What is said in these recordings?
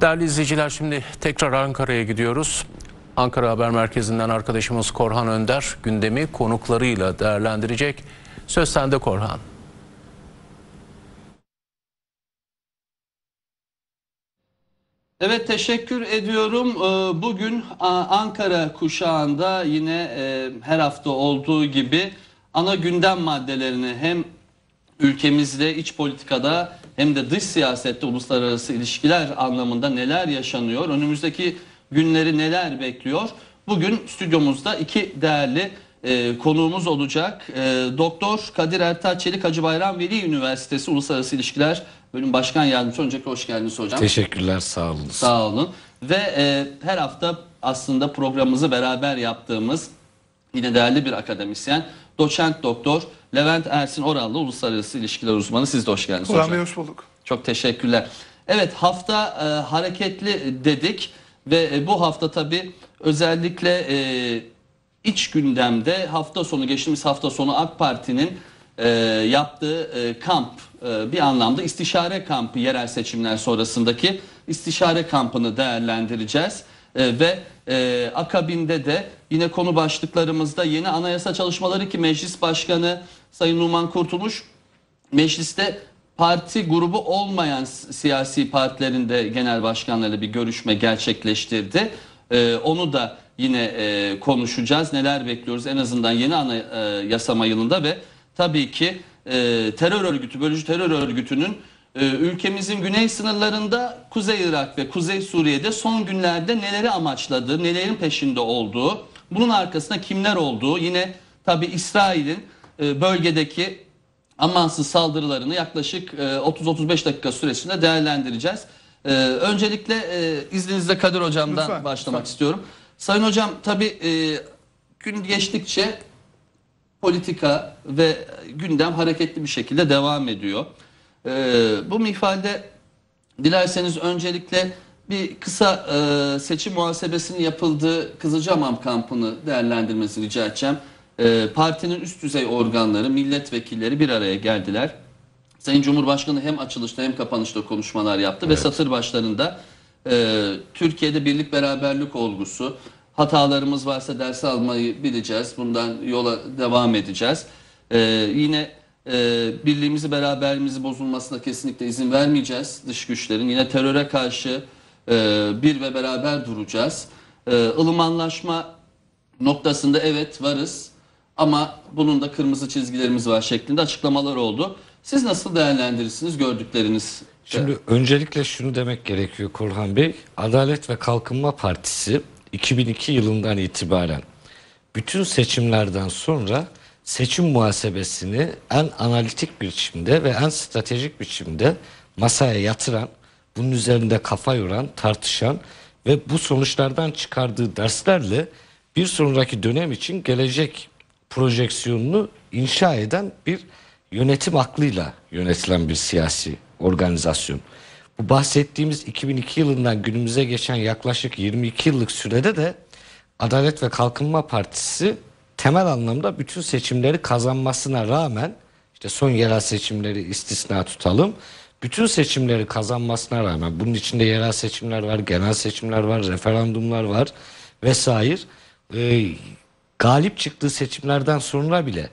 Değerli izleyiciler şimdi tekrar Ankara'ya gidiyoruz. Ankara Haber Merkezi'nden arkadaşımız Korhan Önder gündemi konuklarıyla değerlendirecek. Söz sende Korhan. Evet teşekkür ediyorum. Ee, bugün Ankara kuşağında yine e, her hafta olduğu gibi ana gündem maddelerini hem ülkemizde iç politikada hem de dış siyasette uluslararası ilişkiler anlamında neler yaşanıyor, önümüzdeki günleri neler bekliyor. Bugün stüdyomuzda iki değerli e, konuğumuz olacak. E, Doktor Kadir Ertaç Çelik Hacı Bayram Veli Üniversitesi Uluslararası İlişkiler Bölüm Başkan Yardımcısı. Öncelikle hoş geldiniz hocam. Teşekkürler, sağ olun. Sağ olun. Ve e, her hafta aslında programımızı beraber yaptığımız yine değerli bir akademisyen, doçent doktor Levent Ersin Orallı Uluslararası İlişkiler Uzmanı. Siz de hoş geldiniz Orhan hocam. Bey hoş bulduk. Çok teşekkürler. Evet hafta e, hareketli dedik ve e, bu hafta tabii özellikle e, iç gündemde hafta sonu geçtiğimiz hafta sonu AK Parti'nin e, yaptığı e, kamp e, bir anlamda istişare kampı yerel seçimler sonrasındaki istişare kampını değerlendireceğiz. E, ve e, akabinde de yine konu başlıklarımızda yeni anayasa çalışmaları ki meclis başkanı Sayın Numan Kurtuluş mecliste parti grubu olmayan siyasi partilerin de genel başkanlarıyla bir görüşme gerçekleştirdi. Ee, onu da yine e, konuşacağız. Neler bekliyoruz en azından yeni ana e, yasama yılında ve tabii ki e, terör örgütü, bölücü terör örgütünün e, ülkemizin güney sınırlarında Kuzey Irak ve Kuzey Suriye'de son günlerde neleri amaçladığı, nelerin peşinde olduğu, bunun arkasında kimler olduğu yine tabii İsrail'in e, bölgedeki amansız saldırılarını yaklaşık 30-35 e, dakika süresinde değerlendireceğiz. E, öncelikle izninizle Kadir Hocam'dan lütfen, başlamak lütfen. istiyorum. Sayın Hocam tabii gün geçtikçe politika ve gündem hareketli bir şekilde devam ediyor. bu mifalde dilerseniz öncelikle bir kısa e, seçim muhasebesinin yapıldığı Kızılcahamam kampını değerlendirmesini rica edeceğim e, partinin üst düzey organları, milletvekilleri bir araya geldiler. Sayın Cumhurbaşkanı hem açılışta hem kapanışta konuşmalar yaptı evet. ve satır başlarında e, Türkiye'de birlik beraberlik olgusu, hatalarımız varsa ders almayı bileceğiz, bundan yola devam edeceğiz. E, yine e, birliğimizi beraberliğimizi bozulmasına kesinlikle izin vermeyeceğiz dış güçlerin. Yine teröre karşı e, bir ve beraber duracağız. E, ılımanlaşma noktasında evet varız ama bunun da kırmızı çizgilerimiz var şeklinde açıklamalar oldu. Siz nasıl değerlendirirsiniz gördükleriniz? Şimdi öncelikle şunu demek gerekiyor Kurhan Bey. Adalet ve Kalkınma Partisi 2002 yılından itibaren bütün seçimlerden sonra seçim muhasebesini en analitik biçimde ve en stratejik biçimde masaya yatıran, bunun üzerinde kafa yoran, tartışan ve bu sonuçlardan çıkardığı derslerle bir sonraki dönem için gelecek projeksiyonunu inşa eden bir yönetim aklıyla yönetilen bir siyasi organizasyon. Bu bahsettiğimiz 2002 yılından günümüze geçen yaklaşık 22 yıllık sürede de Adalet ve Kalkınma Partisi temel anlamda bütün seçimleri kazanmasına rağmen işte son yerel seçimleri istisna tutalım. Bütün seçimleri kazanmasına rağmen bunun içinde yerel seçimler var, genel seçimler var, referandumlar var vesaire. Ee, galip çıktığı seçimlerden sonra bile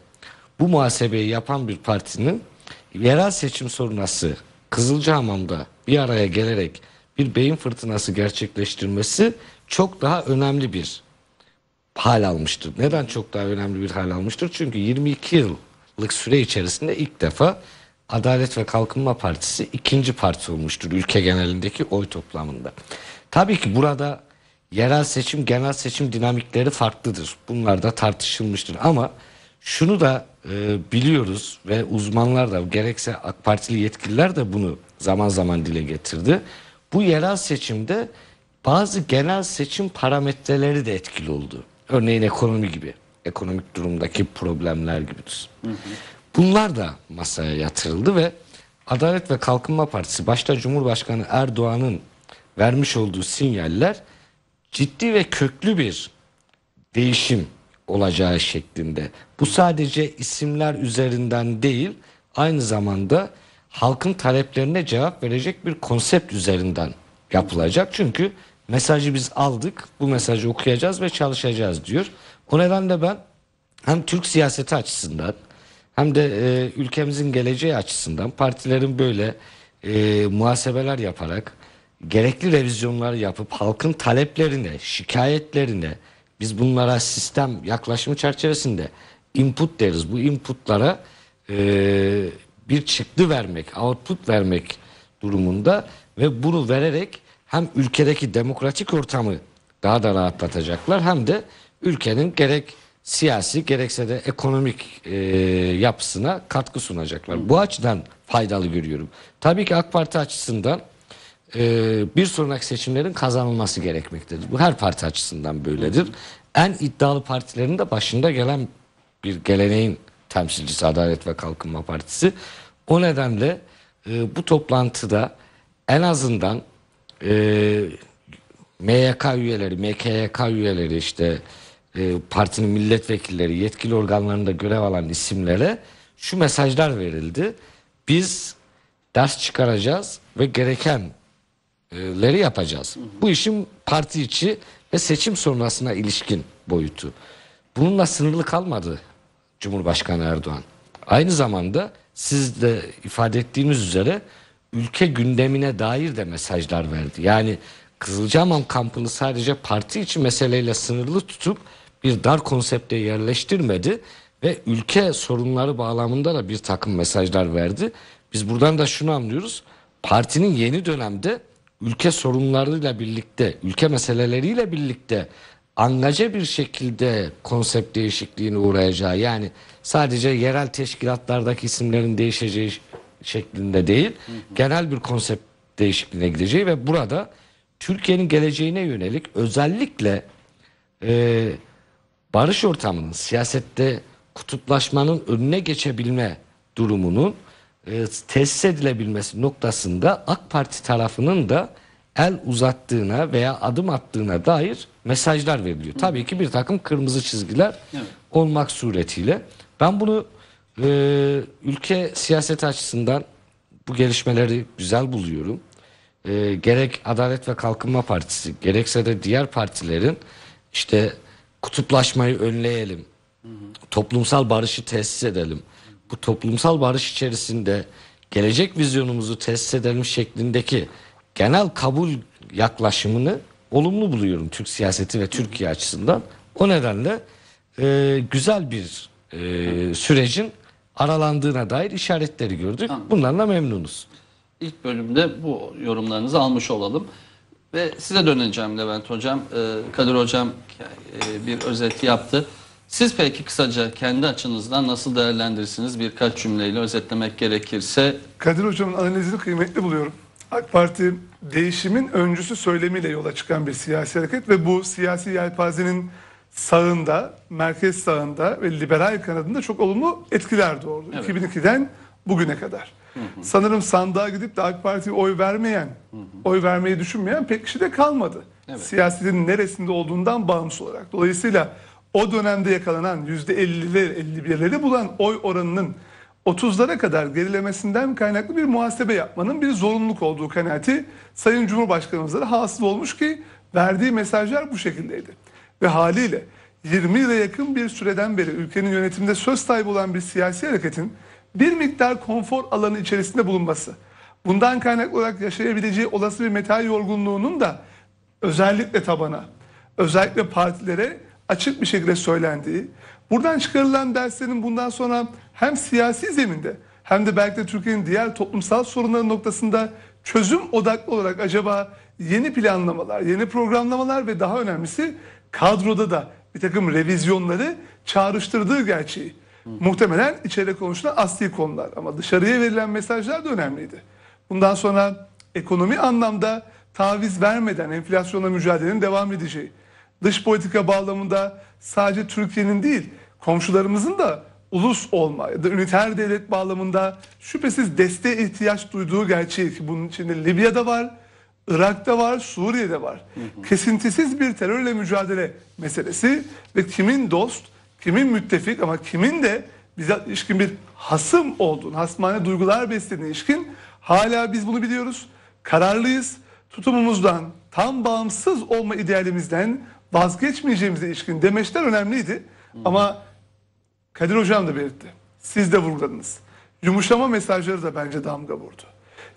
bu muhasebeyi yapan bir partinin yerel seçim sonrası Kızılcahamam'da bir araya gelerek bir beyin fırtınası gerçekleştirmesi çok daha önemli bir hal almıştır. Neden çok daha önemli bir hal almıştır? Çünkü 22 yıllık süre içerisinde ilk defa Adalet ve Kalkınma Partisi ikinci parti olmuştur ülke genelindeki oy toplamında. Tabii ki burada yerel seçim, genel seçim dinamikleri farklıdır. Bunlar da tartışılmıştır. Ama şunu da e, biliyoruz ve uzmanlar da gerekse AK Partili yetkililer de bunu zaman zaman dile getirdi. Bu yerel seçimde bazı genel seçim parametreleri de etkili oldu. Örneğin ekonomi gibi, ekonomik durumdaki problemler gibidir. Hı hı. Bunlar da masaya yatırıldı ve Adalet ve Kalkınma Partisi başta Cumhurbaşkanı Erdoğan'ın vermiş olduğu sinyaller ciddi ve köklü bir değişim olacağı şeklinde. Bu sadece isimler üzerinden değil, aynı zamanda halkın taleplerine cevap verecek bir konsept üzerinden yapılacak. Çünkü mesajı biz aldık, bu mesajı okuyacağız ve çalışacağız diyor. O nedenle ben hem Türk siyaseti açısından hem de e, ülkemizin geleceği açısından partilerin böyle e, muhasebeler yaparak gerekli revizyonları yapıp halkın taleplerine, şikayetlerine biz bunlara sistem yaklaşımı çerçevesinde input deriz. Bu inputlara e, bir çıktı vermek, output vermek durumunda ve bunu vererek hem ülkedeki demokratik ortamı daha da rahatlatacaklar hem de ülkenin gerek siyasi gerekse de ekonomik e, yapısına katkı sunacaklar. Bu açıdan faydalı görüyorum. Tabii ki AK Parti açısından ee, bir sonraki seçimlerin kazanılması gerekmektedir. Bu her parti açısından böyledir. En iddialı partilerin de başında gelen bir geleneğin temsilcisi Adalet ve Kalkınma Partisi. O nedenle e, bu toplantıda en azından e, MYK üyeleri, MKYK üyeleri işte e, partinin milletvekilleri, yetkili organlarında görev alan isimlere şu mesajlar verildi. Biz ders çıkaracağız ve gereken leri yapacağız. Bu işin parti içi ve seçim sonrasına ilişkin boyutu. Bununla sınırlı kalmadı Cumhurbaşkanı Erdoğan. Aynı zamanda siz de ifade ettiğiniz üzere ülke gündemine dair de mesajlar verdi. Yani Kızılcahamam kampını sadece parti içi meseleyle sınırlı tutup bir dar konsepte yerleştirmedi ve ülke sorunları bağlamında da bir takım mesajlar verdi. Biz buradan da şunu anlıyoruz. Partinin yeni dönemde ülke sorunlarıyla birlikte, ülke meseleleriyle birlikte angaje bir şekilde konsept değişikliğine uğrayacağı yani sadece yerel teşkilatlardaki isimlerin değişeceği şeklinde değil, hı hı. genel bir konsept değişikliğine gideceği ve burada Türkiye'nin geleceğine yönelik özellikle e, barış ortamının siyasette kutuplaşmanın önüne geçebilme durumunun e, tesis edilebilmesi noktasında AK Parti tarafının da el uzattığına veya adım attığına dair mesajlar veriliyor. Tabii ki bir takım kırmızı çizgiler evet. olmak suretiyle. Ben bunu e, ülke siyaset açısından bu gelişmeleri güzel buluyorum. E, gerek Adalet ve Kalkınma Partisi gerekse de diğer partilerin işte kutuplaşmayı önleyelim, hı hı. toplumsal barışı tesis edelim, bu toplumsal barış içerisinde gelecek vizyonumuzu test edelim şeklindeki genel kabul yaklaşımını olumlu buluyorum Türk siyaseti ve Türkiye açısından. O nedenle e, güzel bir e, sürecin aralandığına dair işaretleri gördük. Bunlarla memnunuz. İlk bölümde bu yorumlarınızı almış olalım. Ve size döneceğim Levent Hocam. E, Kadir Hocam e, bir özet yaptı. Siz peki kısaca kendi açınızdan nasıl değerlendirirsiniz birkaç cümleyle özetlemek gerekirse? Kadir Hocam'ın analizini kıymetli buluyorum. AK Parti değişimin öncüsü söylemiyle yola çıkan bir siyasi hareket ve bu siyasi yelpazenin sağında, merkez sağında ve liberal kanadında çok olumlu etkiler doğurdu. Evet. 2002'den bugüne kadar. Hı hı. Sanırım sandığa gidip de AK Parti'ye oy vermeyen, hı hı. oy vermeyi düşünmeyen pek kişi de kalmadı. Evet. Siyasetin neresinde olduğundan bağımsız olarak. Dolayısıyla o dönemde yakalanan %50'leri 51'leri bulan oy oranının 30'lara kadar gerilemesinden kaynaklı bir muhasebe yapmanın bir zorunluluk olduğu kanaati Sayın Cumhurbaşkanımıza da hasıl olmuş ki verdiği mesajlar bu şekildeydi. Ve haliyle 20 yıla yakın bir süreden beri ülkenin yönetiminde söz sahibi olan bir siyasi hareketin bir miktar konfor alanı içerisinde bulunması, bundan kaynaklı olarak yaşayabileceği olası bir metal yorgunluğunun da özellikle tabana, özellikle partilere açık bir şekilde söylendiği, buradan çıkarılan derslerin bundan sonra hem siyasi zeminde hem de belki de Türkiye'nin diğer toplumsal sorunları noktasında çözüm odaklı olarak acaba yeni planlamalar, yeni programlamalar ve daha önemlisi kadroda da bir takım revizyonları çağrıştırdığı gerçeği. Hı. Muhtemelen içeride konuşulan asli konular ama dışarıya verilen mesajlar da önemliydi. Bundan sonra ekonomi anlamda taviz vermeden enflasyona mücadelenin devam edeceği, dış politika bağlamında sadece Türkiye'nin değil komşularımızın da ulus olma ya da üniter devlet bağlamında şüphesiz desteğe ihtiyaç duyduğu gerçeği ki bunun içinde Libya'da var, Irak'ta var, Suriye'de var. Hı hı. Kesintisiz bir terörle mücadele meselesi ve kimin dost, kimin müttefik ama kimin de bize ilişkin bir hasım olduğunu, hasmane duygular beslediğine ilişkin hala biz bunu biliyoruz. Kararlıyız. Tutumumuzdan, tam bağımsız olma idealimizden vazgeçmeyeceğimize ilişkin demeçler önemliydi. Hı. Ama Kadir Hocam da belirtti. Siz de vurguladınız. Yumuşama mesajları da bence damga vurdu.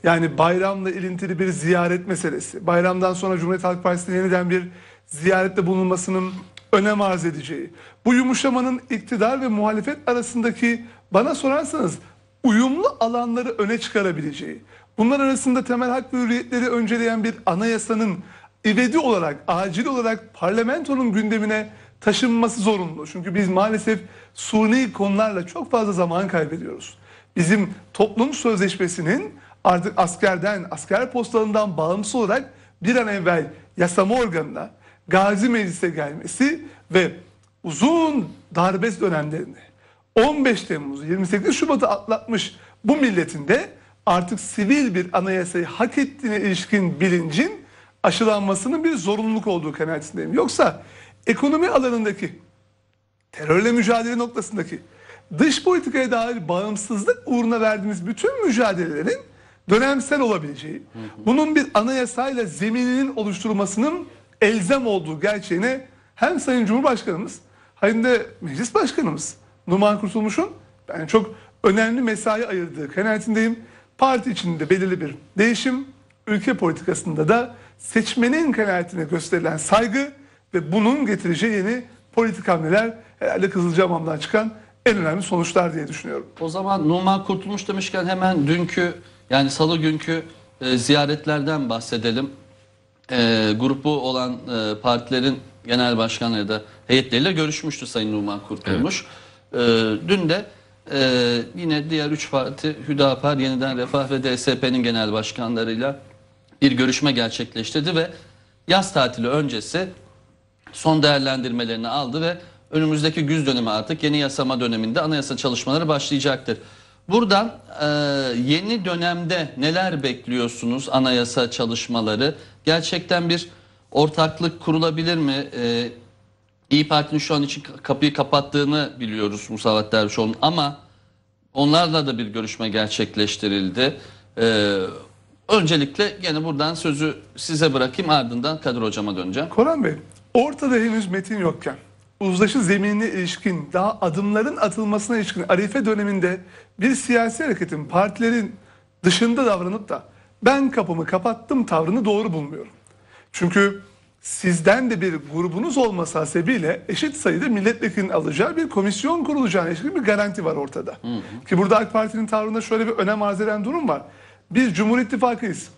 Yani bayramla ilintili bir ziyaret meselesi. Bayramdan sonra Cumhuriyet Halk Partisi'nin yeniden bir ziyarette bulunmasının önem arz edeceği. Bu yumuşamanın iktidar ve muhalefet arasındaki bana sorarsanız uyumlu alanları öne çıkarabileceği. Bunlar arasında temel hak ve hürriyetleri önceleyen bir anayasanın ivedi olarak, acil olarak parlamentonun gündemine taşınması zorunlu. Çünkü biz maalesef suni konularla çok fazla zaman kaybediyoruz. Bizim toplum sözleşmesinin artık askerden, asker postalından bağımsız olarak bir an evvel yasama organına, gazi meclise gelmesi ve uzun darbe dönemlerini 15 Temmuz, 28 Şubat'ı atlatmış bu milletin de artık sivil bir anayasayı hak ettiğine ilişkin bilincin aşılanmasının bir zorunluluk olduğu kanaatindeyim. Yoksa ekonomi alanındaki, terörle mücadele noktasındaki, dış politikaya dair bağımsızlık uğruna verdiğimiz bütün mücadelelerin dönemsel olabileceği, bunun bir anayasayla zemininin oluşturulmasının elzem olduğu gerçeğine hem Sayın Cumhurbaşkanımız hem de Meclis Başkanımız Numan Kurtulmuş'un ben çok önemli mesai ayırdığı kanaatindeyim. Parti içinde belirli bir değişim, ülke politikasında da seçmenin kanaatine gösterilen saygı ve bunun getireceği yeni politik hamleler herhalde Kızılcahamam'dan çıkan en önemli sonuçlar diye düşünüyorum. O zaman Numan Kurtulmuş demişken hemen dünkü yani salı günkü e, ziyaretlerden bahsedelim. E, grubu olan e, partilerin genel başkanı ya da heyetleriyle görüşmüştü Sayın Numan Kurtulmuş. Evet. E, dün de e, yine diğer üç parti Hüdapar, Yeniden Refah ve DSP'nin genel başkanlarıyla bir görüşme gerçekleştirdi ve yaz tatili öncesi son değerlendirmelerini aldı ve önümüzdeki güz dönemi artık yeni yasama döneminde anayasa çalışmaları başlayacaktır. Buradan e, yeni dönemde neler bekliyorsunuz anayasa çalışmaları? Gerçekten bir ortaklık kurulabilir mi? E, İyi Parti'nin şu an için kapıyı kapattığını biliyoruz Musavat Dervişoğlu'nun ama onlarla da bir görüşme gerçekleştirildi. E, Öncelikle yine buradan sözü size bırakayım ardından Kadir Hocam'a döneceğim. Koran Bey, ortada henüz metin yokken uzlaşı zeminine ilişkin daha adımların atılmasına ilişkin Arife döneminde bir siyasi hareketin partilerin dışında davranıp da ben kapımı kapattım tavrını doğru bulmuyorum. Çünkü sizden de bir grubunuz olmasa hasebiyle eşit sayıda milletvekilinin alacağı bir komisyon kurulacağına ilişkin bir garanti var ortada. Hı hı. Ki burada AK Parti'nin tavrında şöyle bir önem arz eden durum var. Biz Cumhur İttifakı'yız.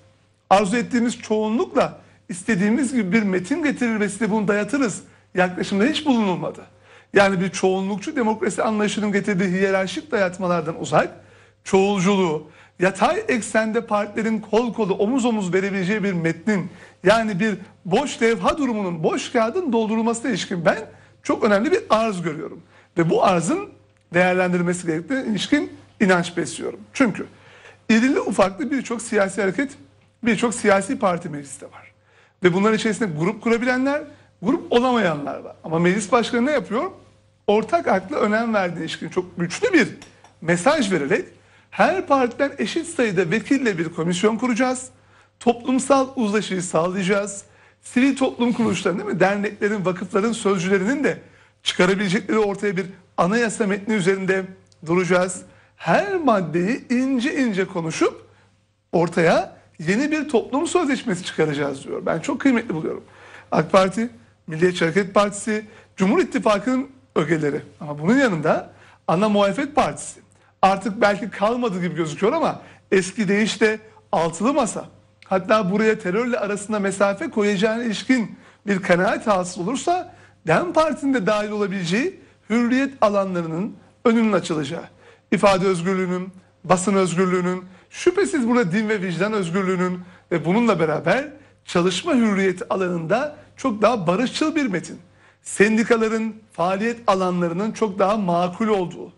Arzu ettiğimiz çoğunlukla istediğimiz gibi bir metin getirir ve size bunu dayatırız. Yaklaşımda hiç bulunulmadı. Yani bir çoğunlukçu demokrasi anlayışının getirdiği hiyerarşik dayatmalardan uzak, çoğulculuğu, yatay eksende partilerin kol kolu omuz omuz verebileceği bir metnin yani bir boş levha durumunun boş kağıdın doldurulmasına ilişkin ben çok önemli bir arz görüyorum. Ve bu arzın değerlendirilmesi gerektiğine ilişkin inanç besliyorum. Çünkü irili ufaklı birçok siyasi hareket, birçok siyasi parti mecliste var. Ve bunların içerisinde grup kurabilenler, grup olamayanlar var. Ama meclis başkanı ne yapıyor? Ortak akla önem verdiği ilişkin çok güçlü bir mesaj vererek her partiden eşit sayıda vekille bir komisyon kuracağız. Toplumsal uzlaşıyı sağlayacağız. Sivil toplum kuruluşlarının değil mi? Derneklerin, vakıfların, sözcülerinin de çıkarabilecekleri ortaya bir anayasa metni üzerinde duracağız her maddeyi ince ince konuşup ortaya yeni bir toplum sözleşmesi çıkaracağız diyor. Ben çok kıymetli buluyorum. AK Parti, Milliyetçi Hareket Partisi, Cumhur İttifakı'nın ögeleri. Ama bunun yanında ana muhalefet partisi. Artık belki kalmadı gibi gözüküyor ama eski deyişle altılı masa. Hatta buraya terörle arasında mesafe koyacağına ilişkin bir kanaat hasıl olursa DEM Parti'nin de dahil olabileceği hürriyet alanlarının önünün açılacağı ifade özgürlüğünün, basın özgürlüğünün, şüphesiz burada din ve vicdan özgürlüğünün ve bununla beraber çalışma hürriyeti alanında çok daha barışçıl bir metin. Sendikaların faaliyet alanlarının çok daha makul olduğu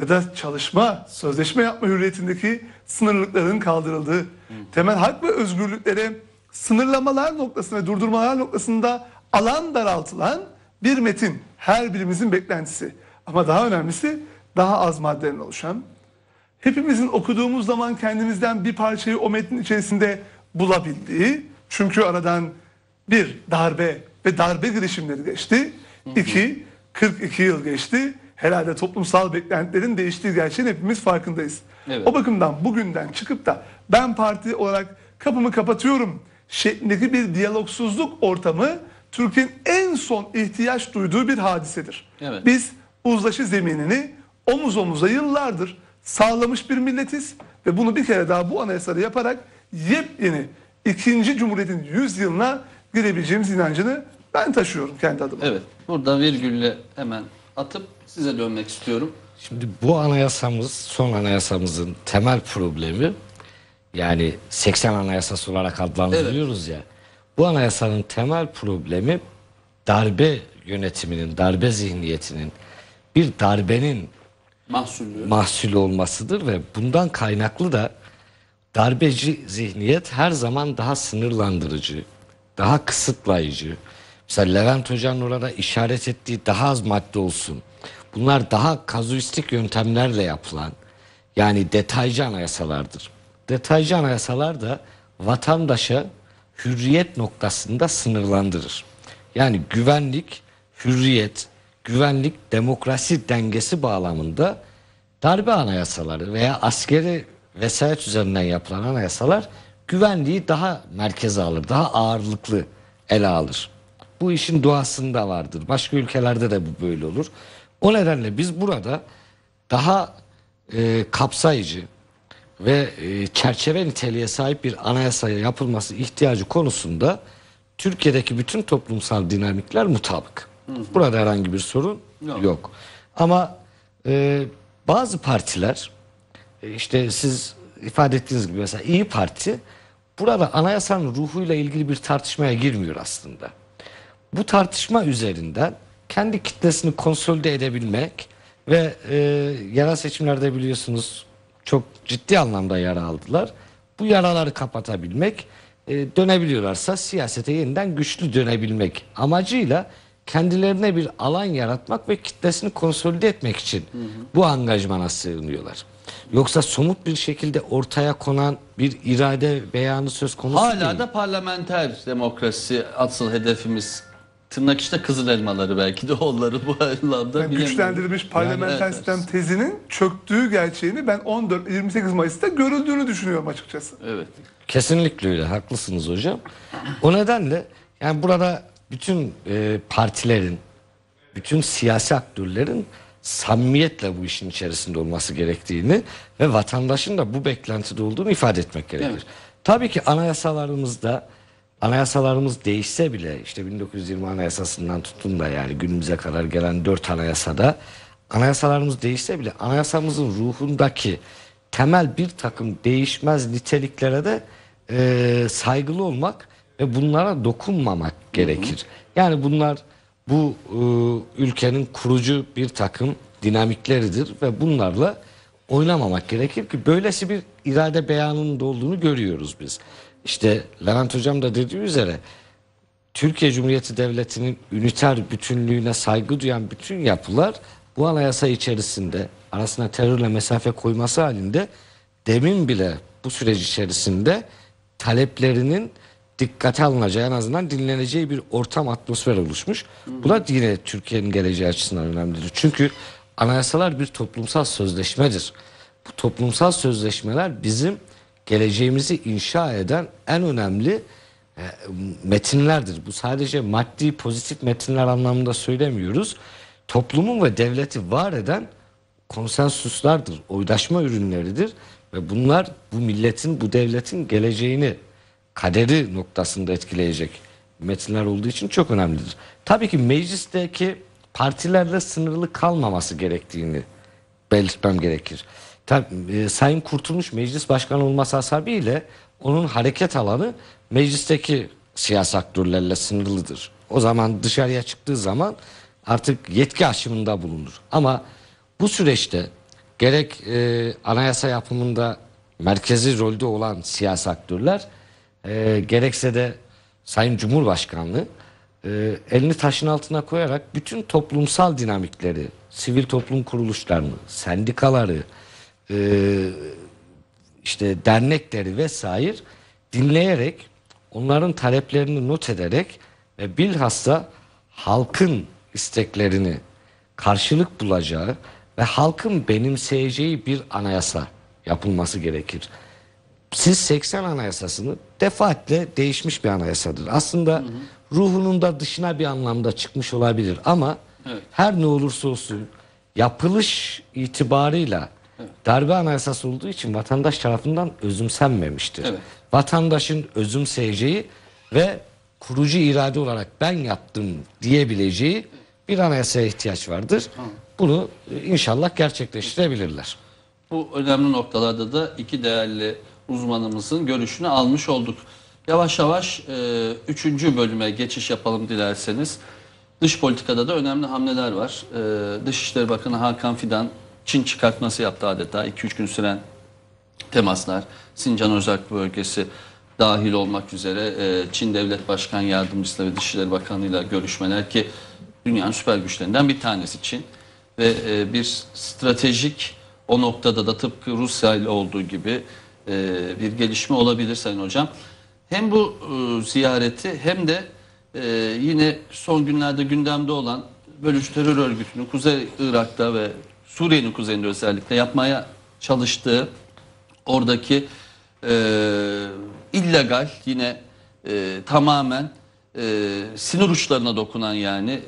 ya da çalışma, sözleşme yapma hürriyetindeki sınırlıkların kaldırıldığı, temel hak ve özgürlüklere sınırlamalar noktasında, durdurmalar noktasında alan daraltılan bir metin. Her birimizin beklentisi. Ama daha önemlisi daha az maddeden oluşan, hepimizin okuduğumuz zaman kendimizden bir parçayı o metnin içerisinde bulabildiği, çünkü aradan bir darbe ve darbe girişimleri geçti, iki 42 yıl geçti, herhalde toplumsal beklentilerin değiştiği gerçeğin hepimiz farkındayız. Evet. O bakımdan bugünden çıkıp da ben parti olarak kapımı kapatıyorum şeklindeki bir diyalogsuzluk ortamı Türkiye'nin en son ihtiyaç duyduğu bir hadisedir. Evet. Biz uzlaşı zeminini omuz omuza yıllardır sağlamış bir milletiz ve bunu bir kere daha bu anayasada yaparak yepyeni ikinci Cumhuriyet'in 100 yılına girebileceğimiz inancını ben taşıyorum kendi adıma. Evet. Burada virgülle hemen atıp size dönmek istiyorum. Şimdi bu anayasamız son anayasamızın temel problemi yani 80 anayasası olarak adlandırıyoruz evet. ya. Bu anayasanın temel problemi darbe yönetiminin, darbe zihniyetinin, bir darbenin mahsullü. mahsullü olmasıdır ve bundan kaynaklı da darbeci zihniyet her zaman daha sınırlandırıcı, daha kısıtlayıcı. Mesela Levent Hoca'nın orada işaret ettiği daha az madde olsun. Bunlar daha kazuistik yöntemlerle yapılan yani detaycı anayasalardır. Detaycı anayasalar da vatandaşa hürriyet noktasında sınırlandırır. Yani güvenlik, hürriyet, güvenlik demokrasi dengesi bağlamında darbe anayasaları veya askeri vesayet üzerinden yapılan anayasalar güvenliği daha merkeze alır, daha ağırlıklı ele alır. Bu işin doğasında vardır. Başka ülkelerde de bu böyle olur. O nedenle biz burada daha e, kapsayıcı ve e, çerçeve niteliğe sahip bir anayasaya yapılması ihtiyacı konusunda Türkiye'deki bütün toplumsal dinamikler mutabık. Hı hı. Burada herhangi bir sorun yok. yok. Ama e, bazı partiler e, işte siz ifade ettiğiniz gibi mesela İyi Parti burada anayasanın ruhuyla ilgili bir tartışmaya girmiyor aslında. Bu tartışma üzerinden kendi kitlesini konsolide edebilmek ve e, yerel seçimlerde biliyorsunuz çok ciddi anlamda yara aldılar. Bu yaraları kapatabilmek, e, dönebiliyorlarsa siyasete yeniden güçlü dönebilmek amacıyla kendilerine bir alan yaratmak ve kitlesini konsolide etmek için hı hı. bu angajmana sığınıyorlar. Yoksa somut bir şekilde ortaya konan bir irade beyanı söz konusu Hala değil. Hala da parlamenter demokrasi asıl hedefimiz. Tırnak işte kızıl elmaları belki de onları bu anlamda yani Güçlendirilmiş parlamenter yani, sistem evet. tezinin çöktüğü gerçeğini ben 14-28 Mayıs'ta görüldüğünü düşünüyorum açıkçası. Evet. Kesinlikle öyle haklısınız hocam. O nedenle yani burada bütün e, partilerin, bütün siyasi aktörlerin samimiyetle bu işin içerisinde olması gerektiğini ve vatandaşın da bu beklentide olduğunu ifade etmek gerekir. Evet. Tabii ki anayasalarımızda anayasalarımız değişse bile işte 1920 anayasasından tutun da yani günümüze kadar gelen dört anayasada anayasalarımız değişse bile anayasamızın ruhundaki temel bir takım değişmez niteliklere de e, saygılı olmak ve bunlara dokunmamak gerekir. Hı hı. Yani bunlar bu e, ülkenin kurucu bir takım dinamikleridir ve bunlarla oynamamak gerekir ki böylesi bir irade beyanının da olduğunu görüyoruz biz. İşte Levent Hocam da dediği üzere Türkiye Cumhuriyeti Devleti'nin üniter bütünlüğüne saygı duyan bütün yapılar bu anayasa içerisinde arasına terörle mesafe koyması halinde demin bile bu süreç içerisinde taleplerinin dikkate alınacağı en azından dinleneceği bir ortam atmosfer oluşmuş. Bu da yine Türkiye'nin geleceği açısından önemlidir. Çünkü anayasalar bir toplumsal sözleşmedir. Bu toplumsal sözleşmeler bizim geleceğimizi inşa eden en önemli e, metinlerdir. Bu sadece maddi pozitif metinler anlamında söylemiyoruz. Toplumun ve devleti var eden konsensüslerdir, oydaşma ürünleridir ve bunlar bu milletin, bu devletin geleceğini kaderi noktasında etkileyecek metinler olduğu için çok önemlidir. Tabii ki meclisteki partilerle sınırlı kalmaması gerektiğini belirtmem gerekir. Tabii, e, Sayın Kurtulmuş meclis başkanı olması hasabıyla onun hareket alanı meclisteki siyasi aktörlerle sınırlıdır. O zaman dışarıya çıktığı zaman artık yetki aşımında bulunur. Ama bu süreçte gerek e, anayasa yapımında merkezi rolde olan siyasi aktörler e, gerekse de Sayın Cumhurbaşkanlığı e, elini taşın altına koyarak bütün toplumsal dinamikleri, sivil toplum kuruluşlarını, sendikaları, e, işte dernekleri vesaire dinleyerek, onların taleplerini not ederek ve bilhassa halkın isteklerini karşılık bulacağı ve halkın benimseyeceği bir anayasa yapılması gerekir siz 80 anayasasını defaatle değişmiş bir anayasadır. Aslında hı hı. ruhunun da dışına bir anlamda çıkmış olabilir ama evet. her ne olursa olsun yapılış itibarıyla darbe anayasası olduğu için vatandaş tarafından özümsenmemiştir. Evet. Vatandaşın özümseyeceği ve kurucu irade olarak ben yaptım diyebileceği bir anayasaya ihtiyaç vardır. Bunu e, inşallah gerçekleştirebilirler. Bu önemli noktalarda da iki değerli uzmanımızın görüşünü almış olduk. Yavaş yavaş e, üçüncü bölüme geçiş yapalım dilerseniz. Dış politikada da önemli hamleler var. E, Dışişleri Bakanı Hakan Fidan Çin çıkartması yaptı adeta 2-3 gün süren temaslar. Sincan Özerk bölgesi dahil olmak üzere e, Çin Devlet Başkan Yardımcısı ve Dışişleri Bakanı ile görüşmeler ki dünyanın süper güçlerinden bir tanesi Çin. Ve e, bir stratejik o noktada da tıpkı Rusya ile olduğu gibi e, bir gelişme olabilir Sayın Hocam. Hem bu e, ziyareti hem de e, yine son günlerde gündemde olan bölücü terör örgütünün Kuzey Irak'ta ve Suriye'nin kuzeyinde özellikle yapmaya çalıştığı oradaki e, illegal yine e, tamamen e, sinir uçlarına dokunan yani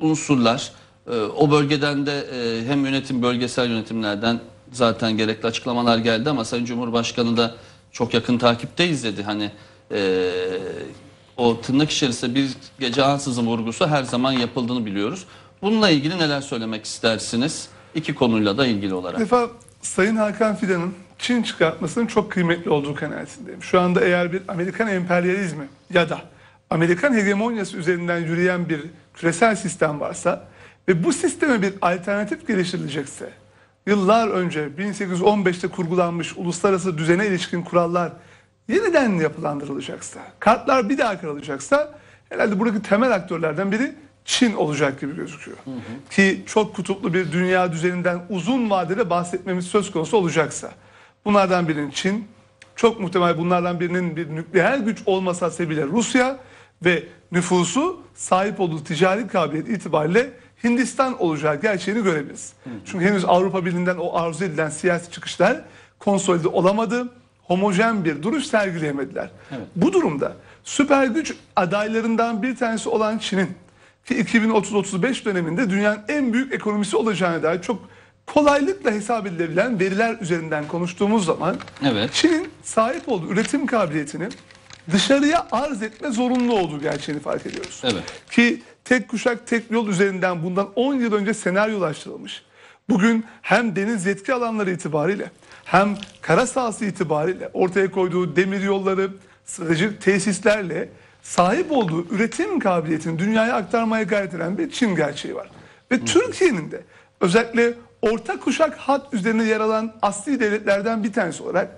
unsurlar e, o bölgeden de e, hem yönetim bölgesel yönetimlerden zaten gerekli açıklamalar geldi ama Sayın Cumhurbaşkanı da çok yakın takipteyiz dedi. Hani e, o tırnak içerisinde bir gece ansızın vurgusu her zaman yapıldığını biliyoruz. Bununla ilgili neler söylemek istersiniz? İki konuyla da ilgili olarak. Defa Sayın Hakan Fidan'ın Çin çıkartmasının çok kıymetli olduğu kanaatindeyim. Şu anda eğer bir Amerikan emperyalizmi ya da Amerikan hegemonyası üzerinden yürüyen bir küresel sistem varsa ve bu sisteme bir alternatif geliştirilecekse yıllar önce 1815'te kurgulanmış uluslararası düzene ilişkin kurallar yeniden yapılandırılacaksa, kartlar bir daha kırılacaksa herhalde buradaki temel aktörlerden biri Çin olacak gibi gözüküyor. Hı hı. Ki çok kutuplu bir dünya düzeninden uzun vadede bahsetmemiz söz konusu olacaksa. Bunlardan birinin Çin, çok muhtemel bunlardan birinin bir nükleer güç olmasa bile Rusya ve nüfusu sahip olduğu ticari kabiliyet itibariyle Hindistan olacağı gerçeğini görebiliriz. Çünkü henüz Avrupa Birliği'nden o arzu edilen siyasi çıkışlar konsolide olamadı. Homojen bir duruş sergileyemediler. Evet. Bu durumda süper güç adaylarından bir tanesi olan Çin'in ki 2030-35 döneminde dünyanın en büyük ekonomisi olacağına dair çok kolaylıkla hesap edilebilen veriler üzerinden konuştuğumuz zaman evet. Çin'in sahip olduğu üretim kabiliyetini dışarıya arz etme zorunlu olduğu gerçeğini fark ediyoruz. Evet. Ki tek kuşak tek yol üzerinden bundan 10 yıl önce senaryolaştırılmış. Bugün hem deniz yetki alanları itibariyle hem kara sahası itibariyle ortaya koyduğu demir yolları, stratejik tesislerle sahip olduğu üretim kabiliyetini dünyaya aktarmaya gayret eden bir Çin gerçeği var. Ve Türkiye'nin de özellikle orta kuşak hat üzerine yer alan asli devletlerden bir tanesi olarak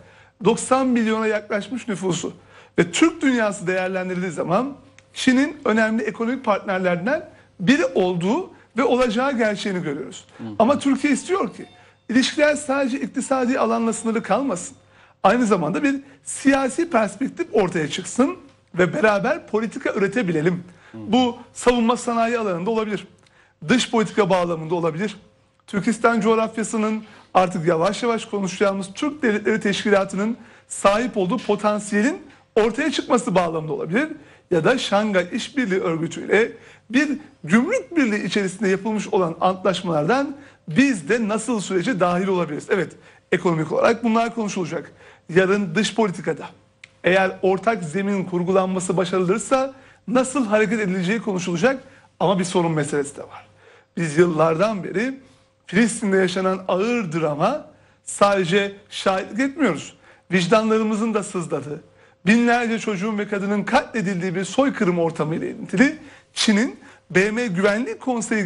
90 milyona yaklaşmış nüfusu ve Türk dünyası değerlendirildiği zaman Çin'in önemli ekonomik partnerlerinden biri olduğu ve olacağı gerçeğini görüyoruz. Ama Türkiye istiyor ki ilişkiler sadece iktisadi alanla sınırlı kalmasın. Aynı zamanda bir siyasi perspektif ortaya çıksın ve beraber politika üretebilelim. Bu savunma sanayi alanında olabilir. Dış politika bağlamında olabilir. Türkistan coğrafyasının artık yavaş yavaş konuşacağımız Türk Devletleri Teşkilatı'nın sahip olduğu potansiyelin ortaya çıkması bağlamında olabilir ya da Şangay İşbirliği Örgütü ile bir gümrük birliği içerisinde yapılmış olan antlaşmalardan biz de nasıl sürece dahil olabiliriz? Evet, ekonomik olarak bunlar konuşulacak. Yarın dış politikada eğer ortak zemin kurgulanması başarılırsa nasıl hareket edileceği konuşulacak ama bir sorun meselesi de var. Biz yıllardan beri Filistin'de yaşanan ağır drama sadece şahitlik etmiyoruz. Vicdanlarımızın da sızladığı, binlerce çocuğun ve kadının katledildiği bir soykırım ortamı ile ilintili Çin'in BM Güvenlik Konseyi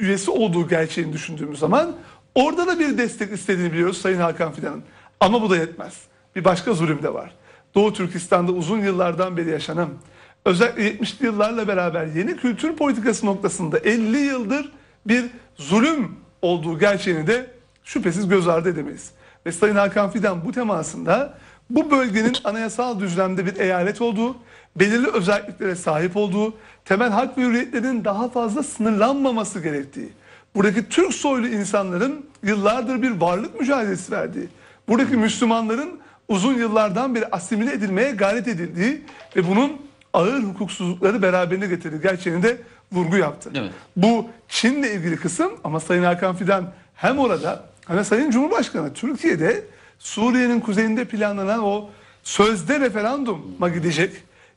üyesi olduğu gerçeğini düşündüğümüz zaman orada da bir destek istediğini biliyoruz Sayın Hakan Fidan'ın. Ama bu da yetmez. Bir başka zulüm de var. Doğu Türkistan'da uzun yıllardan beri yaşanan özellikle 70'li yıllarla beraber yeni kültür politikası noktasında 50 yıldır bir zulüm olduğu gerçeğini de şüphesiz göz ardı edemeyiz. Ve Sayın Hakan Fidan bu temasında bu bölgenin anayasal düzlemde bir eyalet olduğu, belirli özelliklere sahip olduğu, temel hak ve hürriyetlerin daha fazla sınırlanmaması gerektiği, buradaki Türk soylu insanların yıllardır bir varlık mücadelesi verdiği, buradaki Müslümanların uzun yıllardan beri asimile edilmeye gayret edildiği ve bunun ağır hukuksuzlukları beraberinde getirdiği gerçeğini de vurgu yaptı. Evet. Bu Çin'le ilgili kısım ama Sayın Hakan Fidan hem orada hem de Sayın Cumhurbaşkanı Türkiye'de Suriye'nin kuzeyinde planlanan o sözde referanduma gidecek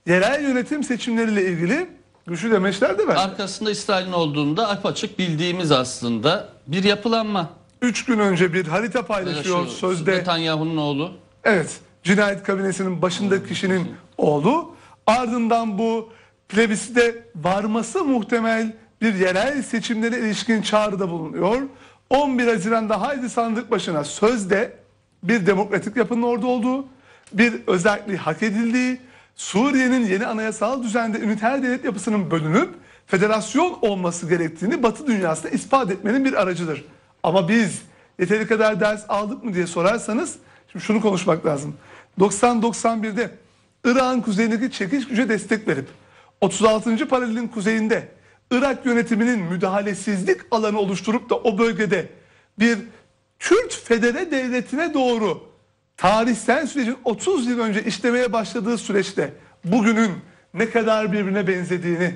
yerel yönetim seçimleriyle ilgili güçlü demeçler de verdi. Arkasında İsrail'in olduğunda apaçık bildiğimiz aslında bir yapılanma. Üç gün önce bir harita paylaşıyor Şu, sözde. Netanyahu'nun oğlu. Evet cinayet kabinesinin başındaki hmm. kişinin oğlu. Ardından bu plebisite varması muhtemel bir yerel seçimlere ilişkin çağrıda bulunuyor. 11 Haziran'da haydi sandık başına sözde bir demokratik yapının orada olduğu, bir özelliği hak edildiği, Suriye'nin yeni anayasal düzende üniter devlet yapısının bölünüp federasyon olması gerektiğini Batı dünyasında ispat etmenin bir aracıdır. Ama biz yeteri kadar ders aldık mı diye sorarsanız şimdi şunu konuşmak lazım. 90-91'de Irak'ın kuzeyindeki çekiş güce destek verip 36. paralelin kuzeyinde Irak yönetiminin müdahalesizlik alanı oluşturup da o bölgede bir Kürt Federe Devleti'ne doğru tarihsel sürecin 30 yıl önce işlemeye başladığı süreçte bugünün ne kadar birbirine benzediğini,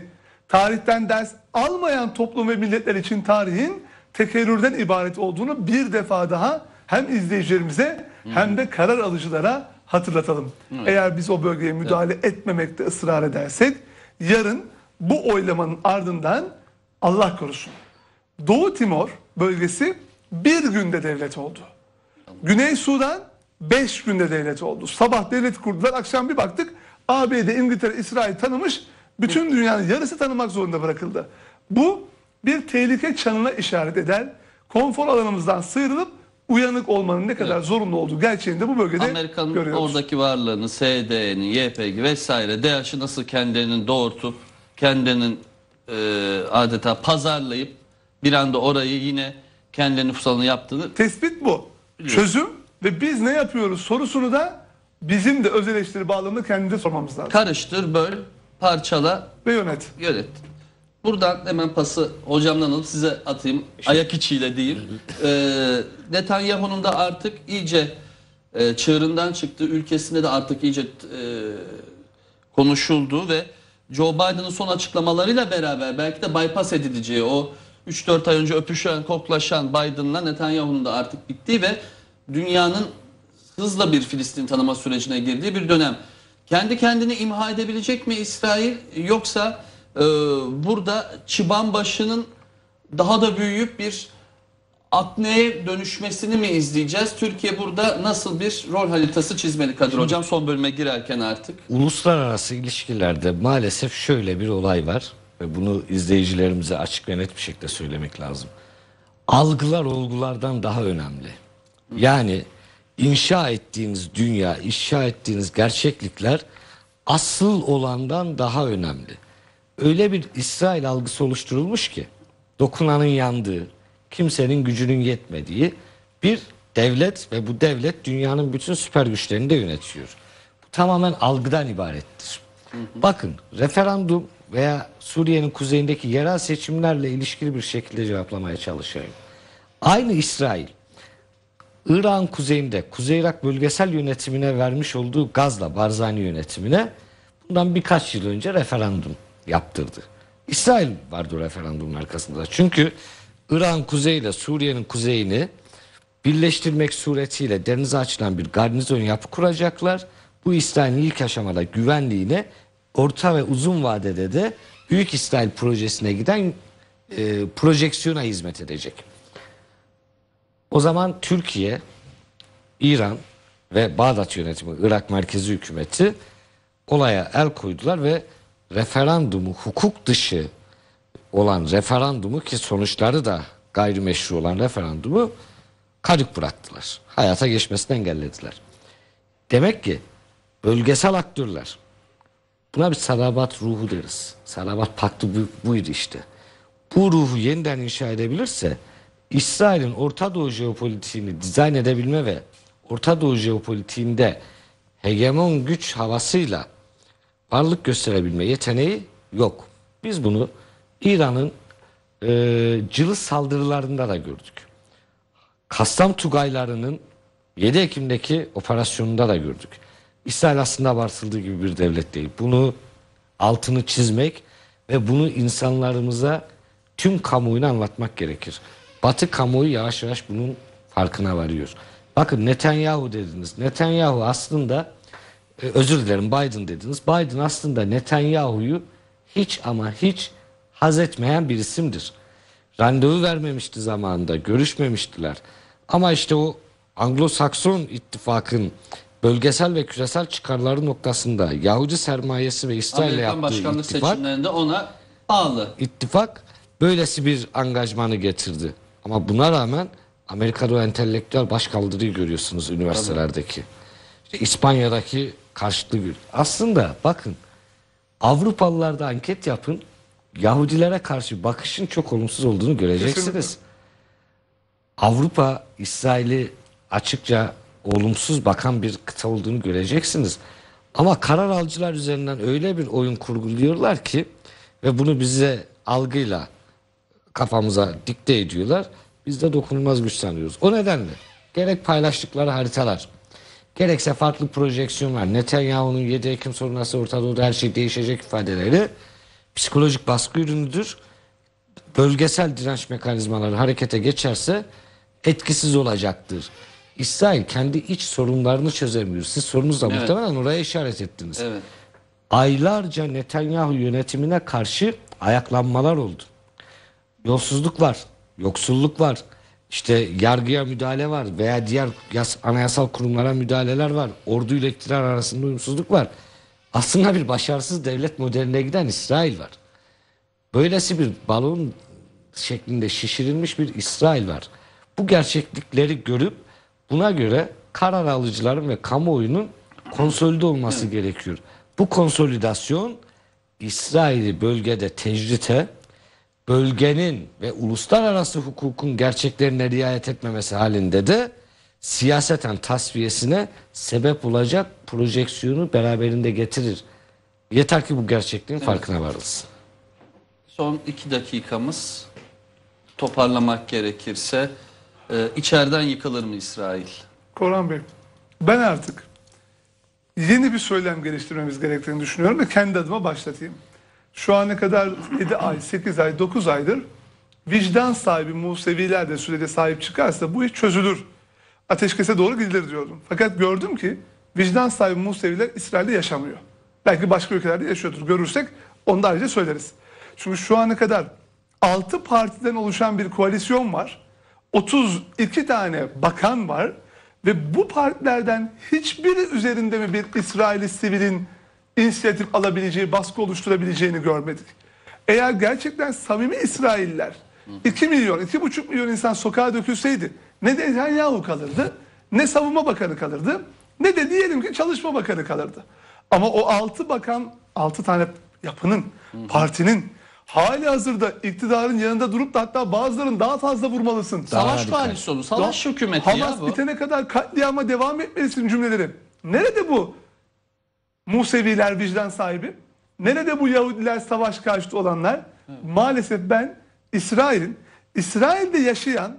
tarihten ders almayan toplum ve milletler için tarihin tekerrürden ibaret olduğunu bir defa daha hem izleyicilerimize hem de karar alıcılara hatırlatalım. Evet. Eğer biz o bölgeye müdahale evet. etmemekte ısrar edersek yarın bu oylamanın ardından Allah korusun Doğu Timor bölgesi bir günde devlet oldu. Güney Sudan beş günde devlet oldu. Sabah devlet kurdular, akşam bir baktık ABD, İngiltere, İsrail tanımış, bütün dünyanın yarısı tanımak zorunda bırakıldı. Bu bir tehlike çanına işaret eder. Konfor alanımızdan sıyrılıp uyanık olmanın ne kadar evet. zorunlu olduğu gerçeğini de bu bölgede Amerika'nın görüyoruz. oradaki varlığını, SD'nin, YPG vesaire, DAEŞ'i nasıl kendilerinin doğurtup, kendinin e, adeta pazarlayıp bir anda orayı yine kendi nüfusalını yaptığını. Tespit bu. Biliyorum. Çözüm ve biz ne yapıyoruz sorusunu da bizim de öz eleştiri bağlamında kendimize sormamız lazım. Karıştır, böl, parçala ve yönet. Yönet. Buradan hemen pası hocamdan alıp size atayım. Ayak içiyle diyeyim. e, ee, Netanyahu'nun da artık iyice e, çığırından çıktı. Ülkesinde de artık iyice e, konuşuldu ve Joe Biden'ın son açıklamalarıyla beraber belki de bypass edileceği o 3-4 ay önce öpüşen, koklaşan Biden'la Netanyahu'nun da artık bittiği ve dünyanın hızla bir Filistin tanıma sürecine girdiği bir dönem. Kendi kendini imha edebilecek mi İsrail yoksa e, burada çıban başının daha da büyüyüp bir akneye dönüşmesini mi izleyeceğiz? Türkiye burada nasıl bir rol haritası çizmeli Kadir Şimdi, Hocam son bölüme girerken artık? Uluslararası ilişkilerde maalesef şöyle bir olay var ve bunu izleyicilerimize açık ve net bir şekilde söylemek lazım. Algılar olgulardan daha önemli. Yani inşa ettiğiniz dünya, inşa ettiğiniz gerçeklikler asıl olandan daha önemli. Öyle bir İsrail algısı oluşturulmuş ki dokunanın yandığı, kimsenin gücünün yetmediği bir devlet ve bu devlet dünyanın bütün süper güçlerini de yönetiyor. Bu tamamen algıdan ibarettir. Bakın referandum veya Suriye'nin kuzeyindeki yerel seçimlerle ilişkili bir şekilde cevaplamaya çalışayım. Aynı İsrail, İran kuzeyinde Kuzey Irak bölgesel yönetimine vermiş olduğu gazla Barzani yönetimine bundan birkaç yıl önce referandum yaptırdı. İsrail vardı o referandumun arkasında. Çünkü İran kuzeyiyle Suriye'nin kuzeyini birleştirmek suretiyle denize açılan bir garnizon yapı kuracaklar. Bu İsrail'in ilk aşamada güvenliğine orta ve uzun vadede de Büyük İsrail projesine giden e, projeksiyona hizmet edecek. O zaman Türkiye, İran ve Bağdat yönetimi, Irak merkezi hükümeti olaya el koydular ve referandumu hukuk dışı olan referandumu ki sonuçları da gayrimeşru olan referandumu kadık bıraktılar. Hayata geçmesini engellediler. Demek ki bölgesel aktörler Buna bir salavat ruhu deriz. Salavat paktı bu, buydu işte. Bu ruhu yeniden inşa edebilirse İsrail'in Orta Doğu jeopolitiğini dizayn edebilme ve Orta Doğu jeopolitiğinde hegemon güç havasıyla varlık gösterebilme yeteneği yok. Biz bunu İran'ın e, cılız saldırılarında da gördük. Kastam Tugaylarının 7 Ekim'deki operasyonunda da gördük. İsrail aslında varsıldığı gibi bir devlet değil. Bunu altını çizmek ve bunu insanlarımıza tüm kamuoyuna anlatmak gerekir. Batı kamuoyu yavaş yavaş bunun farkına varıyor. Bakın Netanyahu dediniz. Netanyahu aslında e, özür dilerim Biden dediniz. Biden aslında Netanyahu'yu hiç ama hiç haz etmeyen bir isimdir. Randevu vermemişti zamanında, görüşmemiştiler. Ama işte o Anglo-Sakson ittifakın bölgesel ve küresel çıkarları noktasında Yahudi sermayesi ve İsrail'le yaptığı başkanlık ittifak, seçimlerinde ona bağlı. İttifak böylesi bir angajmanı getirdi. Ama buna rağmen Amerika'da o entelektüel başkaldırıyı görüyorsunuz üniversitelerdeki. İşte İspanya'daki karşıtlı gül. Aslında bakın Avrupalılarda anket yapın. Yahudilere karşı bakışın çok olumsuz olduğunu göreceksiniz. Kesinlikle. Avrupa İsrail'i açıkça olumsuz bakan bir kıta olduğunu göreceksiniz. Ama karar alıcılar üzerinden öyle bir oyun kurguluyorlar ki ve bunu bize algıyla kafamıza dikte ediyorlar. Biz de dokunulmaz güç sanıyoruz. O nedenle gerek paylaştıkları haritalar, gerekse farklı projeksiyonlar, Netanyahu'nun 7 Ekim sonrası Orta her şey değişecek ifadeleri psikolojik baskı ürünüdür. Bölgesel direnç mekanizmaları harekete geçerse etkisiz olacaktır. İsrail kendi iç sorunlarını çözemiyor. Siz sorunuzla evet. muhtemelen oraya işaret ettiniz. Evet. Aylarca Netanyahu yönetimine karşı ayaklanmalar oldu. Yolsuzluk var, yoksulluk var, işte yargıya müdahale var veya diğer yas, anayasal kurumlara müdahaleler var. Ordu ile iktidar arasında uyumsuzluk var. Aslında bir başarısız devlet modeline giden İsrail var. Böylesi bir balon şeklinde şişirilmiş bir İsrail var. Bu gerçeklikleri görüp Buna göre karar alıcıların ve kamuoyunun konsolide olması gerekiyor. Bu konsolidasyon İsrail'i bölgede tecrite, bölgenin ve uluslararası hukukun gerçeklerine riayet etmemesi halinde de siyaseten tasfiyesine sebep olacak projeksiyonu beraberinde getirir. Yeter ki bu gerçekliğin evet. farkına varılsın. Son iki dakikamız toparlamak gerekirse e, içeriden yıkılır mı İsrail? Koran Bey, ben artık yeni bir söylem geliştirmemiz gerektiğini düşünüyorum ve kendi adıma başlatayım. Şu ana kadar 7 ay, 8 ay, 9 aydır vicdan sahibi Museviler de sürece sahip çıkarsa bu iş çözülür. Ateşkese doğru gidilir diyordum. Fakat gördüm ki vicdan sahibi Museviler İsrail'de yaşamıyor. Belki başka ülkelerde yaşıyordur. Görürsek onu da ayrıca söyleriz. Çünkü şu ana kadar 6 partiden oluşan bir koalisyon var. 32 tane bakan var ve bu partilerden hiçbiri üzerinde mi bir İsraili sivilin inisiyatif alabileceği, baskı oluşturabileceğini görmedik. Eğer gerçekten samimi İsrailler 2 milyon, 2,5 milyon insan sokağa dökülseydi ne Netanyahu kalırdı, ne savunma bakanı kalırdı, ne de diyelim ki çalışma bakanı kalırdı. Ama o 6 bakan, 6 tane yapının, partinin hali hazırda iktidarın yanında durup da hatta bazıların daha fazla vurmalısın. Savaş radikal. koalisyonu, savaş hükümeti Hamas ya bu. bitene kadar katliama devam etmelisin cümleleri. Nerede bu Museviler vicdan sahibi? Nerede bu Yahudiler savaş karşıtı olanlar? Evet. Maalesef ben İsrail'in, İsrail'de yaşayan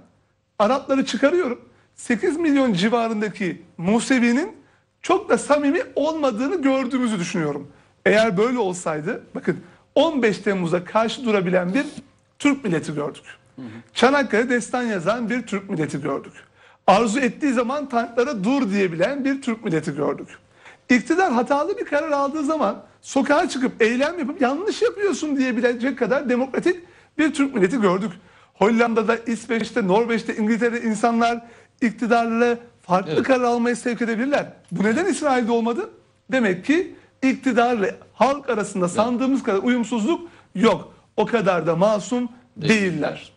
Arapları çıkarıyorum. 8 milyon civarındaki Musevi'nin çok da samimi olmadığını gördüğümüzü düşünüyorum. Eğer böyle olsaydı, bakın 15 Temmuz'a karşı durabilen bir Türk milleti gördük. Çanakkale destan yazan bir Türk milleti gördük. Arzu ettiği zaman tanklara dur diyebilen bir Türk milleti gördük. İktidar hatalı bir karar aldığı zaman sokağa çıkıp eylem yapıp yanlış yapıyorsun diyebilecek kadar demokratik bir Türk milleti gördük. Hollanda'da, İsveç'te, Norveç'te, İngiltere'de insanlar iktidarla farklı evet. karar almayı sevk edebilirler. Bu neden İsrail'de olmadı? Demek ki iktidarla halk arasında sandığımız kadar uyumsuzluk yok. O kadar da masum değiller.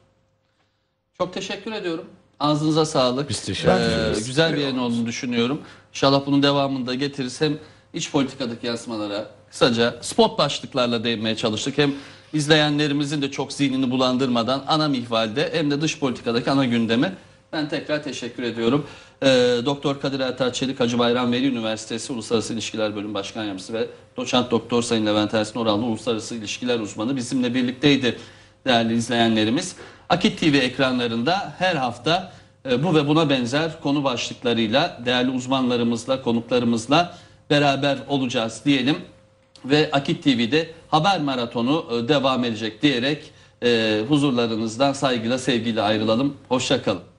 Çok teşekkür ediyorum. Ağzınıza sağlık. Biz teşekkür Ee, güzel bir yayın olduğunu düşünüyorum. İnşallah bunun devamını da getiririz. Hem iç politikadaki yansımalara kısaca spot başlıklarla değinmeye çalıştık. Hem izleyenlerimizin de çok zihnini bulandırmadan ana mihvalde hem de dış politikadaki ana gündeme. Ben tekrar teşekkür ediyorum. Ee, Doktor Kadir Ertaç Çelik Hacı Bayram Veli Üniversitesi Uluslararası İlişkiler Bölüm Başkan Yardımcısı ve Doçent Doktor Sayın Levent Ersin Orallı Uluslararası İlişkiler Uzmanı bizimle birlikteydi değerli izleyenlerimiz. Akit TV ekranlarında her hafta e, bu ve buna benzer konu başlıklarıyla değerli uzmanlarımızla, konuklarımızla beraber olacağız diyelim. Ve Akit TV'de haber maratonu e, devam edecek diyerek e, huzurlarınızdan saygıyla, sevgiyle ayrılalım. Hoşçakalın.